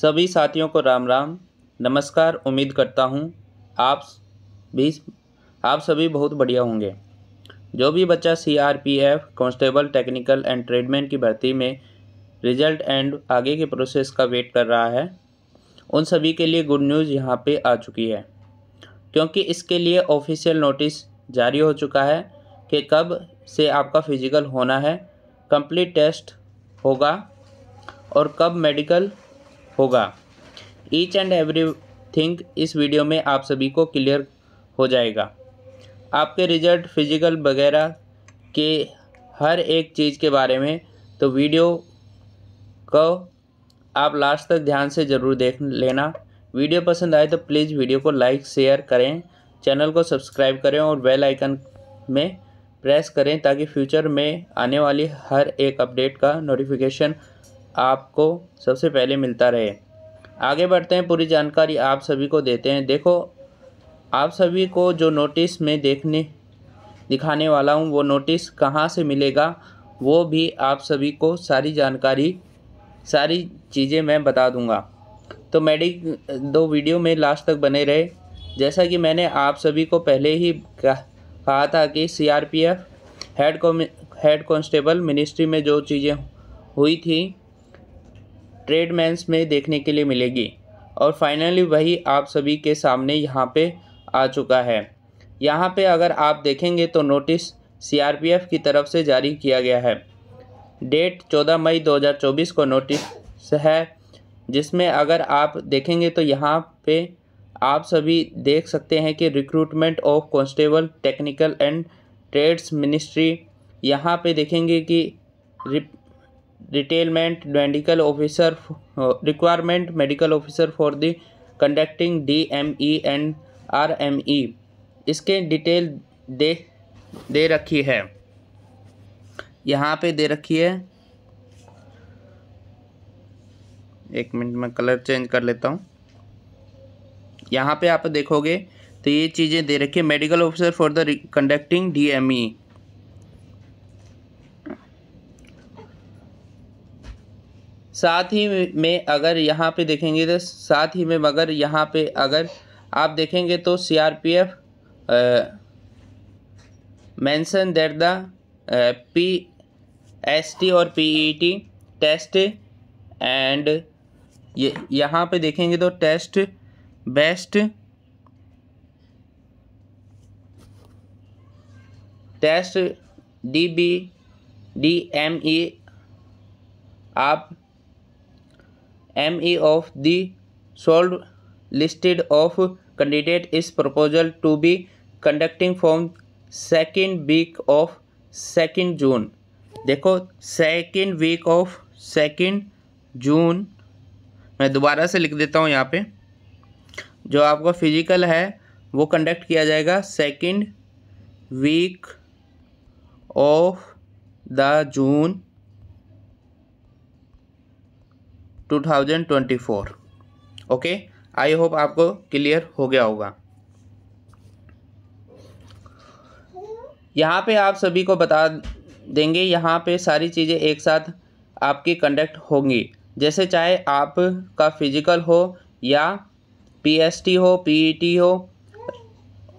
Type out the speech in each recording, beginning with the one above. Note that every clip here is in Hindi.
सभी साथियों को राम राम नमस्कार उम्मीद करता हूँ आप भी आप सभी बहुत बढ़िया होंगे जो भी बच्चा C R P F constable technical and tradesman की भर्ती में रिजल्ट एंड आगे के प्रोसेस का वेट कर रहा है उन सभी के लिए गुड न्यूज़ यहाँ पे आ चुकी है क्योंकि इसके लिए ऑफिशियल नोटिस जारी हो चुका है कि कब से आपका फिजिकल होना है कंप्लीट टेस्ट होगा और कब मेडिकल होगा ईच एंड एवरी थिंग इस वीडियो में आप सभी को क्लियर हो जाएगा आपके रिजल्ट फिजिकल वगैरह के हर एक चीज़ के बारे में तो वीडियो को आप लास्ट तक ध्यान से ज़रूर देख लेना वीडियो पसंद आए तो प्लीज़ वीडियो को लाइक शेयर करें चैनल को सब्सक्राइब करें और बेल आइकन में प्रेस करें ताकि फ्यूचर में आने वाली हर एक अपडेट का नोटिफिकेशन आपको सबसे पहले मिलता रहे आगे बढ़ते हैं पूरी जानकारी आप सभी को देते हैं देखो आप सभी को जो नोटिस में देखने दिखाने वाला हूँ वो नोटिस कहाँ से मिलेगा वो भी आप सभी को सारी जानकारी सारी चीज़ें मैं बता दूंगा तो मेडिक दो वीडियो में लास्ट तक बने रहे जैसा कि मैंने आप सभी को पहले ही कहा था कि CRPF head head constable ministry में जो चीज़ें हुई थी ट्रेडमैन्स में देखने के लिए मिलेगी और फाइनली वही आप सभी के सामने यहाँ पे आ चुका है यहाँ पे अगर आप देखेंगे तो नोटिस सीआरपीएफ की तरफ से जारी किया गया है डेट 14 मई 2024 को नोटिस है जिसमें अगर आप देखेंगे तो यहाँ पे आप सभी देख सकते हैं कि recruitment of constable technical and trades ministry यहाँ पे देखेंगे कि detailment medical officer requirement medical officer for the conducting D M E and R M E इसके डिटेल दे दे रखी है यहाँ पे दे रखी है एक मिनट में कलर चेंज कर लेता हूँ यहाँ पे आप देखोगे तो ये चीज़ें दे रखी है medical officer for the conducting D M E साथ ही में अगर यहाँ पे देखेंगे तो साथ ही में मगर यहाँ पे अगर आप देखेंगे तो C R P F mention दर्दा द पी एस टी और P E T test and ये यहाँ पे देखेंगे तो test best test D B D M E आप M E of the sold listed of candidate is proposal to be conducting from second week of second June देखो second week of second June मैं दोबारा से लिख देता हूँ यहाँ पे जो आपका फिजिकल है वो कंडक्ट किया जाएगा second week of the June 2022 2024 okay I hope आपको क्लियर हो गया होगा यहाँ पे आप सभी को बता देंगे यहाँ पे सारी चीज़ें एक साथ आपकी कंडक्ट होंगी जैसे चाहे आपका फिजिकल हो या पीएसटी हो पीईटी e हो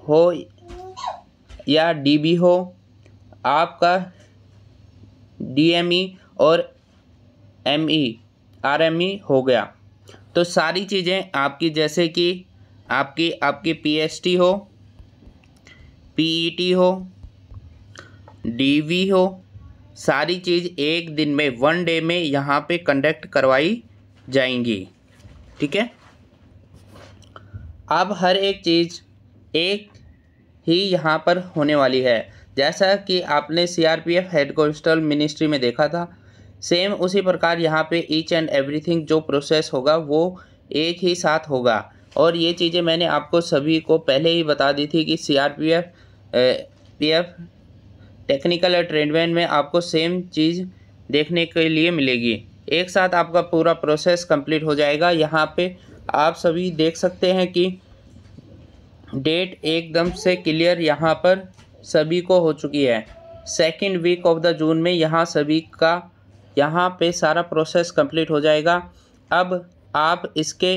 हो या डीबी हो आपका डीएमई e और एमई ई हो गया तो सारी चीज़ें आपकी जैसे कि आपकी आपकी टी हो टी हो वी हो सारी चीज़ एक दिन में वन डे में यहाँ पे कंडक्ट करवाई जाएंगी ठीक है अब हर एक चीज़ एक ही यहाँ पर होने वाली है जैसा कि आपने C R P F head constable ministry में देखा था सेम उसी प्रकार यहाँ पे ईच एंड एवरीथिंग जो प्रोसेस होगा वो एक ही साथ होगा और ये चीज़ें मैंने आपको सभी को पहले ही बता दी थी कि C R P F P F technical और में आपको सेम चीज़ देखने के लिए मिलेगी एक साथ आपका पूरा प्रोसेस कंप्लीट हो जाएगा यहाँ पे आप सभी देख सकते हैं कि डेट एकदम से क्लियर यहाँ पर सभी को हो चुकी है second week of the June में यहाँ सभी का यहाँ पे सारा प्रोसेस कंप्लीट हो जाएगा अब आप इसके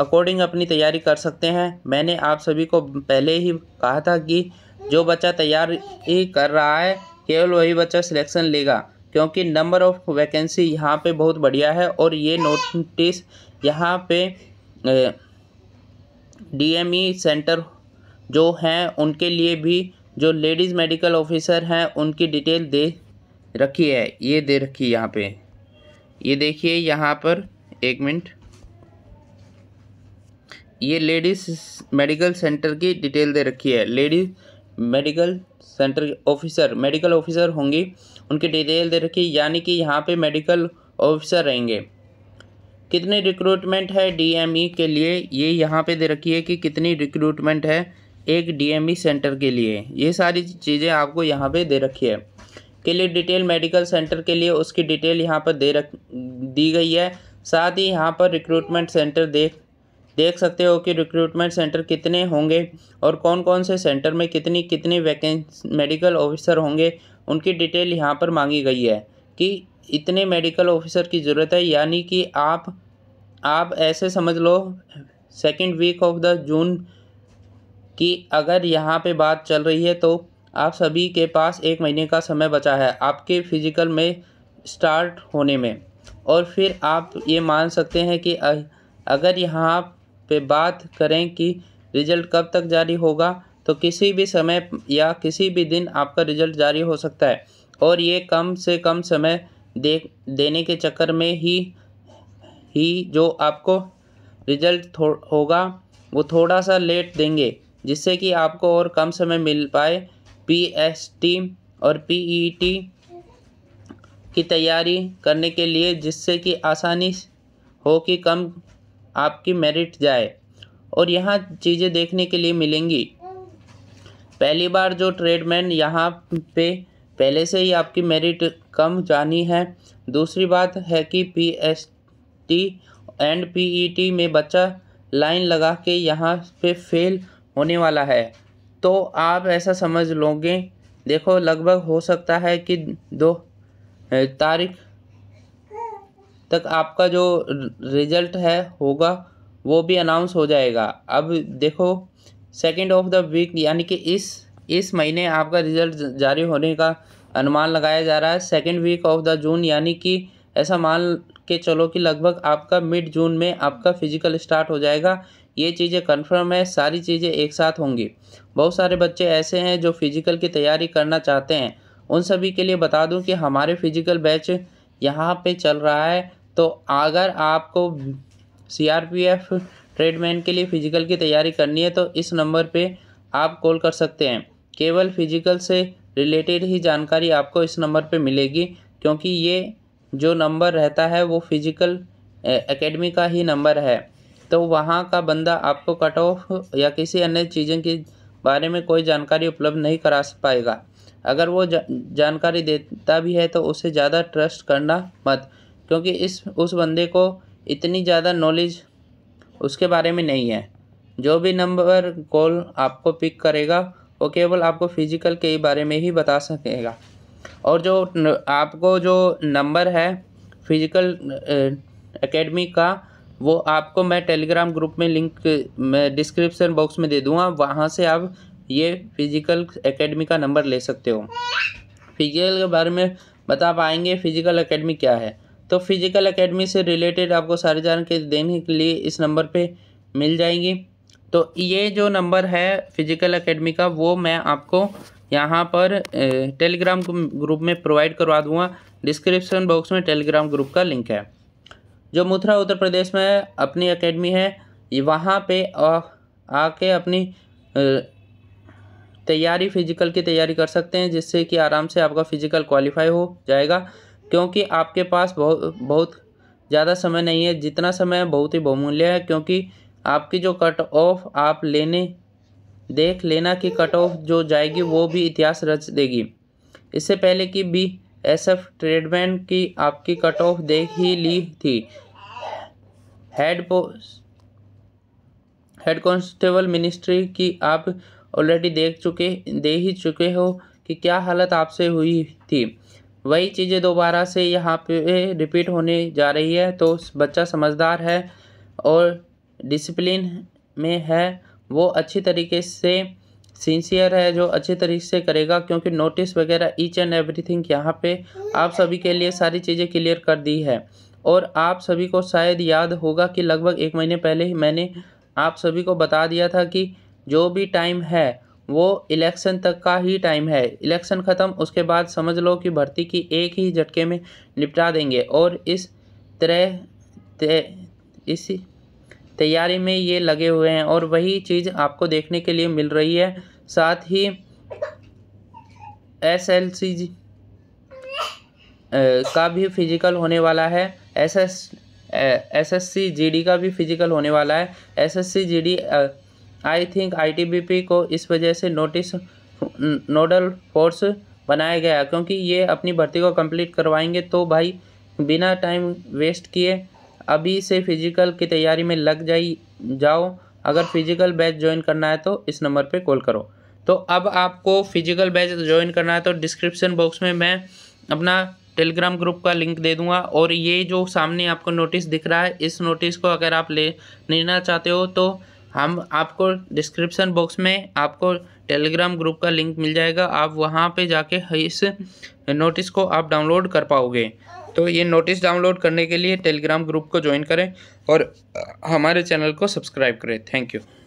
अकॉर्डिंग अपनी तैयारी कर सकते हैं मैंने आप सभी को पहले ही कहा था कि जो बच्चा तैयारी कर रहा है केवल वही बच्चा सिलेक्शन लेगा क्योंकि नंबर ऑफ वैकेंसी यहाँ पे बहुत बढ़िया है और ये नोटिस यहाँ पे डीएमई सेंटर e जो हैं उनके लिए भी जो लेडीज़ मेडिकल ऑफिसर हैं उनकी डिटेल दे रखी है ये दे रखी है यहाँ पे ये देखिए यहाँ पर एक मिनट ये लेडीज मेडिकल सेंटर की डिटेल दे रखी है ladies medical centre officer medical officer होंगी उनकी डिटेल दे रखी है यानी कि यहाँ पे मेडिकल ऑफिसर रहेंगे कितनी रिक्रूटमेंट है डीएमई के लिए ये यहाँ पे दे रखी है कि कितनी रिक्रूटमेंट है एक डीएमई सेंटर के लिए ये सारी चीज़ें आपको यहाँ पे दे रखी है के लिए डिटेल मेडिकल सेंटर के लिए उसकी डिटेल यहाँ पर दे रख दी गई है साथ ही यहाँ पर रिक्रूटमेंट सेंटर देख देख सकते हो कि रिक्रूटमेंट सेंटर कितने होंगे और कौन कौन से सेंटर में कितनी कितनी वैकेंस मेडिकल ऑफिसर होंगे उनकी डिटेल यहाँ पर मांगी गई है कि इतने मेडिकल ऑफिसर की ज़रूरत है यानी कि आप आप ऐसे समझ लो second week of the June की अगर यहाँ पे बात चल रही है तो आप सभी के पास एक महीने का समय बचा है आपके फिजिकल में स्टार्ट होने में और फिर आप ये मान सकते हैं कि अगर यहाँ पे बात करें कि रिज़ल्ट कब तक जारी होगा तो किसी भी समय या किसी भी दिन आपका रिज़ल्ट जारी हो सकता है और ये कम से कम समय दे देने के चक्कर में ही ही जो आपको रिज़ल्ट होगा वो थोड़ा सा लेट देंगे जिससे कि आपको और कम समय मिल पाए पीएसटी और पीईटी की तैयारी करने के लिए जिससे कि आसानी हो कि कम आपकी मेरिट जाए और यहाँ चीज़ें देखने के लिए मिलेंगी पहली बार जो ट्रेडमैन यहाँ पे पहले से ही आपकी मेरिट कम जानी है दूसरी बात है कि P S T and P E T में बच्चा लाइन लगा के यहाँ पे फेल होने वाला है तो आप ऐसा समझ लोगे देखो लगभग हो सकता है कि दो तारीख तक आपका जो रिजल्ट है होगा वो भी अनाउंस हो जाएगा अब देखो सेकेंड ऑफ द वीक यानी कि इस इस महीने आपका रिजल्ट जारी होने का अनुमान लगाया जा रहा है second week of the June यानी कि ऐसा मान के चलो कि लगभग आपका मिड जून में आपका फिजिकल स्टार्ट हो जाएगा ये चीज़ें कन्फर्म है सारी चीज़ें एक साथ होंगी बहुत सारे बच्चे ऐसे हैं जो फ़िज़िकल की तैयारी करना चाहते हैं उन सभी के लिए बता दूं कि हमारे फ़िज़िकल बैच यहाँ पे चल रहा है तो अगर आपको एफ ट्रेडमैन के लिए फ़िज़िकल की तैयारी करनी है तो इस नंबर पे आप कॉल कर सकते हैं केवल फ़िज़िकल से रिलेटेड ही जानकारी आपको इस नंबर पे मिलेगी क्योंकि ये जो नंबर रहता है वो फ़िज़िकल एकेडमी का ही नंबर है तो वहाँ का बंदा आपको कट ऑफ या किसी अन्य चीज़ों के बारे में कोई जानकारी उपलब्ध नहीं करा पाएगा अगर वो जा, जानकारी देता भी है तो उसे ज़्यादा ट्रस्ट करना मत क्योंकि इस उस बंदे को इतनी ज़्यादा नॉलेज उसके बारे में नहीं है जो भी नंबर कॉल आपको पिक करेगा वो केवल आपको फिजिकल के बारे में ही बता सकेगा और जो आपको जो नंबर है फिजिकल एकेडमी का वो आपको मैं टेलीग्राम ग्रुप में लिंक मैं डिस्क्रिप्शन बॉक्स में दे दूँगा वहाँ से आप ये फिजिकल एकेडमी का नंबर ले सकते हो फिजिकल के बारे में बता पाएंगे फिजिकल एकेडमी क्या है तो फिजिकल एकेडमी से रिलेटेड आपको सारी जानकारी देने के लिए इस नंबर पे मिल जाएंगी तो ये जो नंबर है फिजिकल एकेडमी का वो मैं आपको यहाँ पर टेलीग्राम ग्रुप में प्रोवाइड करवा दूँगा डिस्क्रिप्शन बॉक्स में टेलीग्राम ग्रुप का लिंक है जो मथुरा उत्तर प्रदेश में अपनी अकेडमी है वहाँ पे आके अपनी तैयारी फिजिकल की तैयारी कर सकते हैं जिससे कि आराम से आपका फिजिकल क्वालिफाई हो जाएगा क्योंकि आपके पास बहुत बहुत ज़्यादा समय नहीं है जितना समय है बहुत ही बहुमूल्य है क्योंकि आपकी जो कट ऑफ आप लेने देख लेना कि कट ऑफ जो जाएगी वो भी इतिहास रच देगी इससे पहले कि बी एस एफ ट्रेडमैन की आपकी कट ऑफ देख ही ली थी हेड हेड कॉन्स्टेबल मिनिस्ट्री की आप ऑलरेडी देख चुके दे ही चुके हो कि क्या हालत आपसे हुई थी वही चीज़ें दोबारा से यहाँ पे रिपीट होने जा रही है तो बच्चा समझदार है और डिसिप्लिन में है वो अच्छी तरीके से सिंसियर है जो अच्छे तरीके से करेगा क्योंकि नोटिस वगैरह ईच एंड एवरीथिंग यहाँ पे आप सभी के लिए सारी चीज़ें क्लियर कर दी है और आप सभी को शायद याद होगा कि लगभग एक महीने पहले ही मैंने आप सभी को बता दिया था कि जो भी टाइम है वो इलेक्शन तक का ही टाइम है इलेक्शन ख़त्म उसके बाद समझ लो कि भर्ती की एक ही झटके में निपटा देंगे और इस तरह इस तैयारी में ये लगे हुए हैं और वही चीज़ आपको देखने के लिए मिल रही है साथ ही एस एल सी जी का भी फिजिकल होने वाला है S S S S C G D का भी फिजिकल होने वाला है S S C G D I think I T B P को इस वजह से नोटिस नोडल फोर्स बनाया गया क्योंकि ये अपनी भर्ती को कंप्लीट करवाएंगे तो भाई बिना टाइम वेस्ट किए अभी से फिजिकल की तैयारी में लग जाई जाओ अगर फिजिकल बैच ज्वाइन करना है तो इस नंबर पे कॉल करो तो अब आपको फिजिकल बैच ज्वाइन करना है तो डिस्क्रिप्शन बॉक्स में मैं अपना टेलीग्राम ग्रुप का लिंक दे दूंगा और ये जो सामने आपको नोटिस दिख रहा है इस नोटिस को अगर आप ले लेना चाहते हो तो हम आपको डिस्क्रिप्शन बॉक्स में आपको टेलीग्राम ग्रुप का लिंक मिल जाएगा आप वहाँ पे जाके इस नोटिस को आप डाउनलोड कर पाओगे तो ये नोटिस डाउनलोड करने के लिए टेलीग्राम ग्रुप को ज्वाइन करें और हमारे चैनल को सब्सक्राइब करें थैंक यू